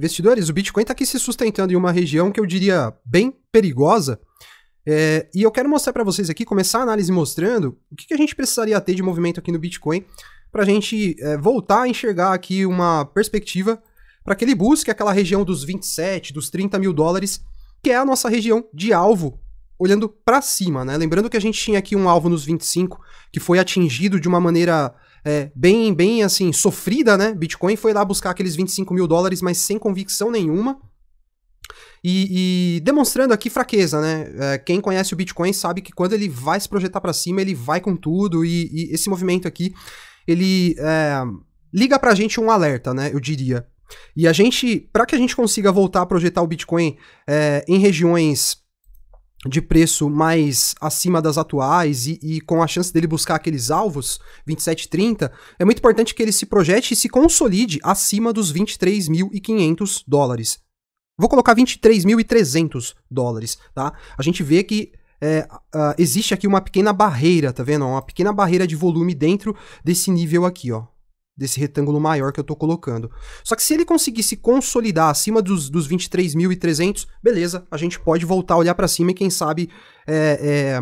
Investidores, o Bitcoin está aqui se sustentando em uma região que eu diria bem perigosa. É, e eu quero mostrar para vocês aqui, começar a análise mostrando o que, que, a gente precisaria ter de movimento aqui no Bitcoin para a gente é, voltar a enxergar aqui uma perspectiva para que ele busque aquela região dos 27, dos 30 mil dólares, que é a nossa região de alvo, olhando para cima, né? Lembrando que a gente tinha aqui um alvo nos 25 que foi atingido de uma maneira é, bem, bem assim, sofrida, né? Bitcoin foi lá buscar aqueles 25 mil dólares, mas sem convicção nenhuma. E, e, demonstrando aqui fraqueza, né? É, quem conhece o Bitcoin sabe que quando ele vai se projetar para cima, ele vai com tudo, e, e esse movimento aqui, ele é, liga para a gente um alerta, né? Eu diria. E a gente, para que a gente consiga voltar a projetar o Bitcoin é, em regiões de preço mais acima das atuais e, e, com a chance dele buscar aqueles alvos, 27:30 é muito importante que ele se projete e se consolide acima dos 23.500 dólares. Vou colocar 23.300 dólares, tá? A gente vê que é, uh, existe aqui uma pequena barreira, tá vendo? Uma pequena barreira de volume dentro desse nível aqui, ó desse retângulo maior que eu estou colocando. Só que se ele conseguir se consolidar acima dos, dos 23.300, beleza, a gente pode voltar a olhar para cima e quem sabe é, é,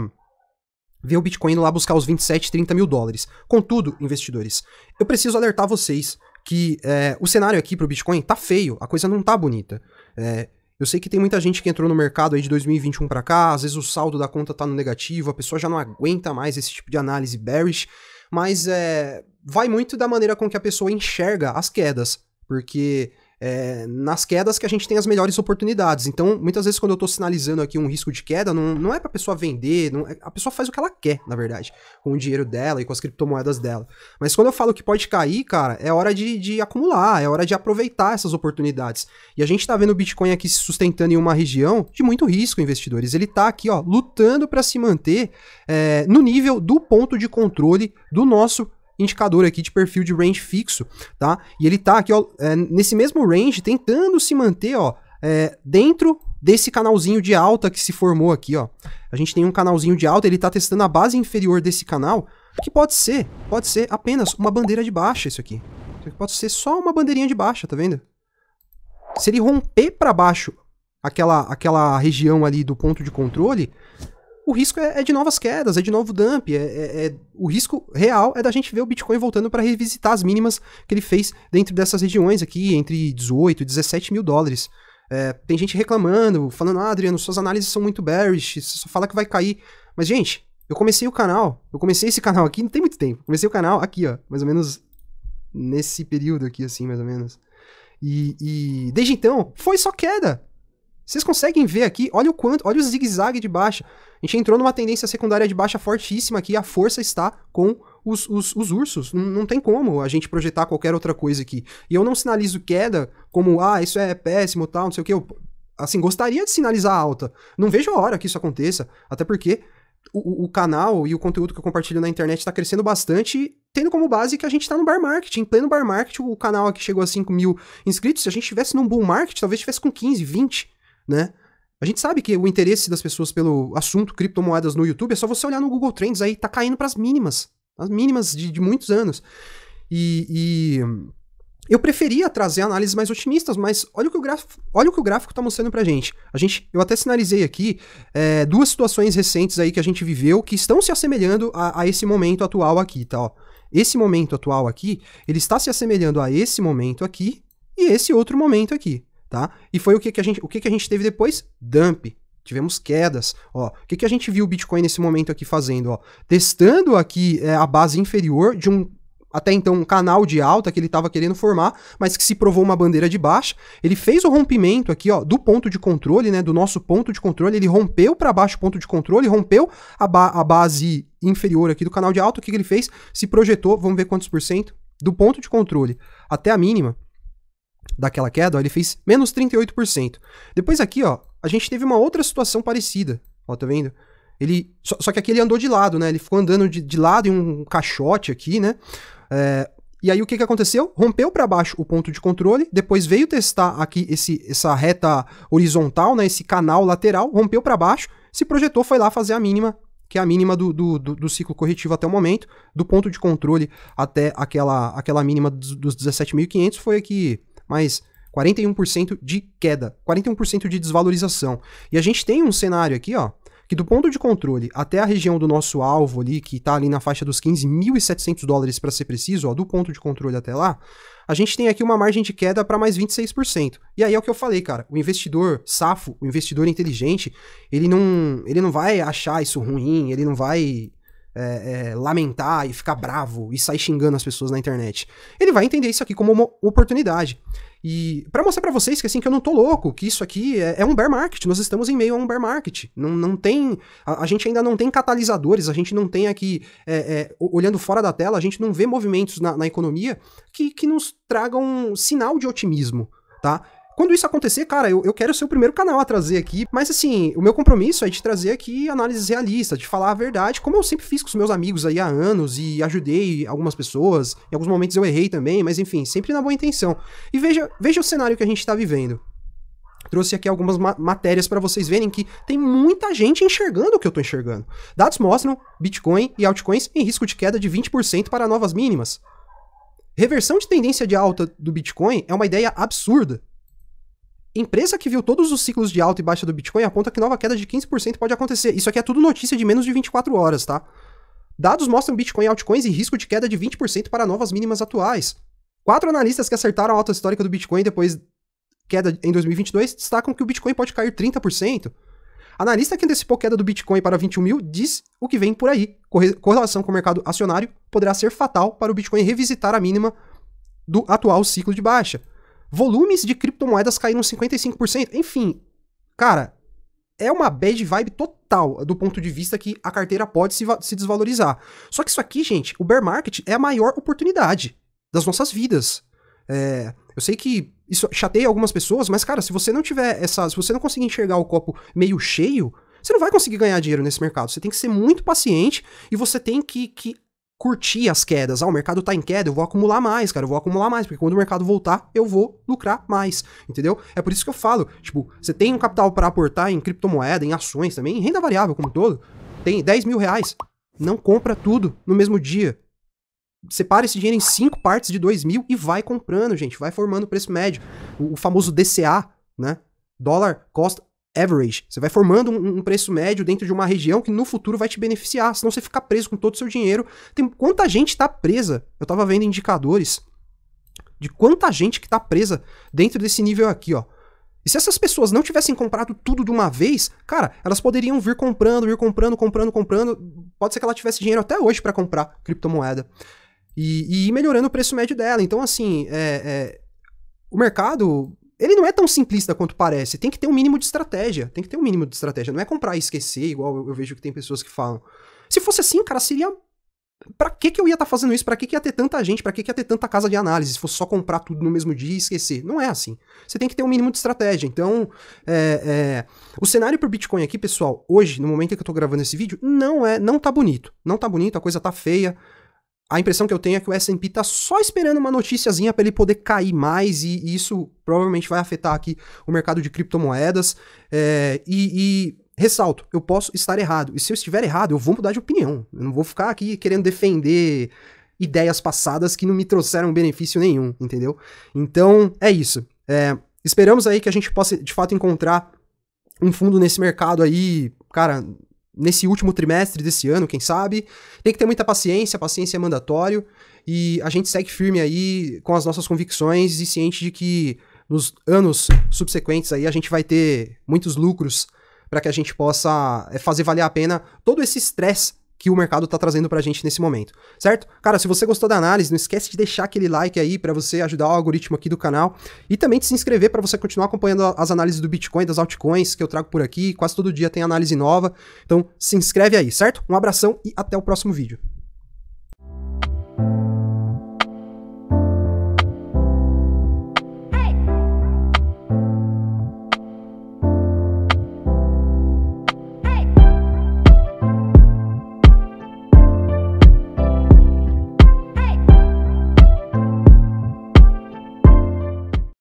ver o Bitcoin lá buscar os 27, 30 mil dólares. Contudo, investidores, eu preciso alertar vocês que é, o cenário aqui pro Bitcoin tá feio, a coisa não tá bonita. É, eu sei que tem muita gente que entrou no mercado aí de 2021 para cá, às vezes o saldo da conta tá no negativo, a pessoa já não aguenta mais esse tipo de análise bearish, mas é, vai muito da maneira com que a pessoa enxerga as quedas, porque é, nas quedas que a gente tem as melhores oportunidades. Então, muitas vezes, quando eu estou sinalizando aqui um risco de queda, não, não é para a pessoa vender, não, é, a pessoa faz o que ela quer, na verdade, com o dinheiro dela e com as criptomoedas dela. Mas quando eu falo que pode cair, cara, é hora de, de acumular, é hora de aproveitar essas oportunidades. E a gente está vendo o Bitcoin aqui se sustentando em uma região de muito risco, investidores. Ele está aqui, ó, lutando para se manter é, no nível do ponto de controle do nosso indicador aqui de perfil de range fixo, tá? E ele tá aqui, ó, é, nesse mesmo range, tentando se manter, ó, é, dentro desse canalzinho de alta que se formou aqui, ó. A gente tem um canalzinho de alta, ele tá testando a base inferior desse canal, que pode ser, pode ser apenas uma bandeira de baixa isso aqui. Isso aqui pode ser só uma bandeirinha de baixa, tá vendo? Se ele romper para baixo aquela, aquela região ali do ponto de controle, o risco é, é, de novas quedas, é de novo dump, é, é, é o risco real é da gente ver o Bitcoin voltando para revisitar as mínimas que ele fez dentro dessas regiões aqui, entre 18 e 17 mil dólares. É, tem gente reclamando, falando, ah, Adriano, suas análises são muito bearish, você só fala que vai cair. Mas, gente, eu comecei o canal, eu comecei esse canal aqui, não tem muito tempo, comecei o canal aqui, ó, mais ou menos nesse período aqui, assim, mais ou menos. E, e desde então, foi só queda. Vocês conseguem ver aqui? Olha o quanto, olha o zigue-zague de baixa. A gente entrou numa tendência secundária de baixa fortíssima aqui, a força está com os, os, os ursos. Não, não tem como a gente projetar qualquer outra coisa aqui. E eu não sinalizo queda como, ah, isso é péssimo, tal, não sei o que. Eu, assim, gostaria de sinalizar alta. Não vejo a hora que isso aconteça. Até porque o, o, canal e o conteúdo que eu compartilho na internet está crescendo bastante, tendo como base que a gente está no bar market. Em pleno bar market, o canal aqui chegou a 5 mil inscritos. Se a gente estivesse num bull market, talvez estivesse com 15, 20 né? A gente sabe que o interesse das pessoas pelo assunto criptomoedas no YouTube é só você olhar no Google Trends aí, tá caindo para as mínimas, as mínimas de, de muitos anos. E, e, eu preferia trazer análises mais otimistas, mas olha o que o gráfico, olha o que o gráfico tá mostrando pra gente. A gente, eu até sinalizei aqui é, duas situações recentes aí que a gente viveu que estão se assemelhando a, a esse momento atual aqui, tá? Ó. Esse momento atual aqui, ele está se assemelhando a esse momento aqui e esse outro momento aqui tá? E foi o que, que a gente, o que, que a gente teve depois? Dump. Tivemos quedas, ó. O que, que a gente viu o Bitcoin nesse momento aqui fazendo, ó? Testando aqui é, a base inferior de um até então um canal de alta que ele estava querendo formar, mas que se provou uma bandeira de baixa. Ele fez o rompimento aqui, ó, do ponto de controle, né, do nosso ponto de controle, ele rompeu para baixo o ponto de controle, rompeu a, ba a base inferior aqui do canal de alta. O que, que ele fez? Se projetou, vamos ver quantos por cento do ponto de controle até a mínima daquela queda, ó, ele fez menos 38%. Depois aqui, ó, a gente teve uma outra situação parecida. Ó, tá vendo? Ele, só, só que aqui ele andou de lado, né? Ele ficou andando de, de lado em um caixote aqui, né? É, e aí o que, que aconteceu? Rompeu para baixo o ponto de controle, depois veio testar aqui esse, essa reta horizontal, né? Esse canal lateral, rompeu para baixo, se projetou, foi lá fazer a mínima que é a mínima do, do, do, ciclo corretivo até o momento, do ponto de controle até aquela, aquela mínima dos, dos 17.500 foi aqui mas 41% de queda, 41% de desvalorização. E a gente tem um cenário aqui, ó, que do ponto de controle até a região do nosso alvo ali, que está ali na faixa dos 15.700 dólares para ser preciso, ó, do ponto de controle até lá, a gente tem aqui uma margem de queda para mais 26%. E aí é o que eu falei, cara, o investidor safo, o investidor inteligente, ele não, ele não vai achar isso ruim, ele não vai é, é, lamentar e ficar bravo e sair xingando as pessoas na internet. Ele vai entender isso aqui como uma oportunidade. E para mostrar para vocês que assim que eu não tô louco, que isso aqui é, é, um bear market, nós estamos em meio a um bear market. Não, não tem, a, a gente ainda não tem catalisadores, a gente não tem aqui é, é, olhando fora da tela, a gente não vê movimentos na, na economia que, que nos tragam sinal de otimismo, tá? Quando isso acontecer, cara, eu, eu quero ser o primeiro canal a trazer aqui, mas assim, o meu compromisso é de trazer aqui análises realistas, de falar a verdade, como eu sempre fiz com os meus amigos aí há anos e ajudei algumas pessoas, em alguns momentos eu errei também, mas enfim, sempre na boa intenção. E veja, veja o cenário que a gente tá vivendo trouxe aqui algumas ma matérias para vocês verem que tem muita gente enxergando o que eu estou enxergando. Dados mostram Bitcoin e altcoins em risco de queda de 20% para novas mínimas. Reversão de tendência de alta do Bitcoin é uma ideia absurda. Empresa que viu todos os ciclos de alta e baixa do Bitcoin aponta que nova queda de 15% pode acontecer. Isso aqui é tudo notícia de menos de 24 horas, tá? Dados mostram Bitcoin altcoins e risco de queda de 20% para novas mínimas atuais. Quatro analistas que acertaram a alta histórica do Bitcoin depois queda em 2022 destacam que o Bitcoin pode cair 30%. Analista que antecipou queda do Bitcoin para 21 mil diz o que vem por aí. Correlação com o mercado acionário poderá ser fatal para o Bitcoin revisitar a mínima do atual ciclo de baixa. Volumes de criptomoedas caíram 55%. Enfim, cara, é uma bad vibe total do ponto de vista que a carteira pode se, se desvalorizar. Só que isso aqui, gente, o bear market é a maior oportunidade das nossas vidas. É, eu sei que isso chateia algumas pessoas, mas, cara, se você não tiver essa. Se você não conseguir enxergar o copo meio cheio, você não vai conseguir ganhar dinheiro nesse mercado. Você tem que ser muito paciente e você tem que, que curtir as quedas. Ah, o mercado tá em queda, eu vou acumular mais, cara, eu vou acumular mais, porque quando o mercado voltar, eu vou lucrar mais, entendeu? É por isso que eu falo, tipo, você tem um capital para aportar em criptomoeda, em ações também, em renda variável como um todo, tem 10 mil reais, não compra tudo no mesmo dia. Separa esse dinheiro em cinco partes de 2 mil e vai comprando, gente, vai formando o preço médio. O, o famoso DCA, né? Dólar costa average. Você vai formando um, um, preço médio dentro de uma região que no futuro vai te beneficiar, senão você fica preso com todo o seu dinheiro. Tem quanta gente está presa? Eu estava vendo indicadores de quanta gente que está presa dentro desse nível aqui, ó. E se essas pessoas não tivessem comprado tudo de uma vez, cara, elas poderiam vir comprando, vir comprando, comprando, comprando. Pode ser que ela tivesse dinheiro até hoje para comprar criptomoeda. E, e ir melhorando o preço médio dela. Então, assim, é, é, o mercado ele não é tão simplista quanto parece. Tem que ter um mínimo de estratégia. Tem que ter um mínimo de estratégia. Não é comprar e esquecer, igual eu, eu vejo que tem pessoas que falam. Se fosse assim, cara, seria. Pra que que eu ia estar tá fazendo isso? Pra que que ia ter tanta gente? Pra que que ia ter tanta casa de análise? Se fosse só comprar tudo no mesmo dia e esquecer. Não é assim. Você tem que ter um mínimo de estratégia. Então, é, é... o cenário pro Bitcoin aqui, pessoal, hoje, no momento em que eu tô gravando esse vídeo, não é, não tá bonito. Não tá bonito, a coisa tá feia a impressão que eu tenho é que o S&P tá só esperando uma noticiazinha para ele poder cair mais e, isso provavelmente vai afetar aqui o mercado de criptomoedas. É, e, e, ressalto, eu posso estar errado. E se eu estiver errado, eu vou mudar de opinião. Eu não vou ficar aqui querendo defender ideias passadas que não me trouxeram benefício nenhum, entendeu? Então, é isso. É, esperamos aí que a gente possa, de fato, encontrar um fundo nesse mercado aí, cara, nesse último trimestre desse ano, quem sabe. Tem que ter muita paciência, paciência é mandatório. E a gente segue firme aí com as nossas convicções e ciente de que nos anos subsequentes aí a gente vai ter muitos lucros para que a gente possa eh, fazer valer a pena todo esse estresse que o mercado está trazendo para a gente nesse momento, certo? Cara, se você gostou da análise, não esquece de deixar aquele like aí para você ajudar o algoritmo aqui do canal e também de se inscrever para você continuar acompanhando as análises do Bitcoin, das altcoins que eu trago por aqui, quase todo dia tem análise nova. Então, se inscreve aí, certo? Um abração e até o próximo vídeo.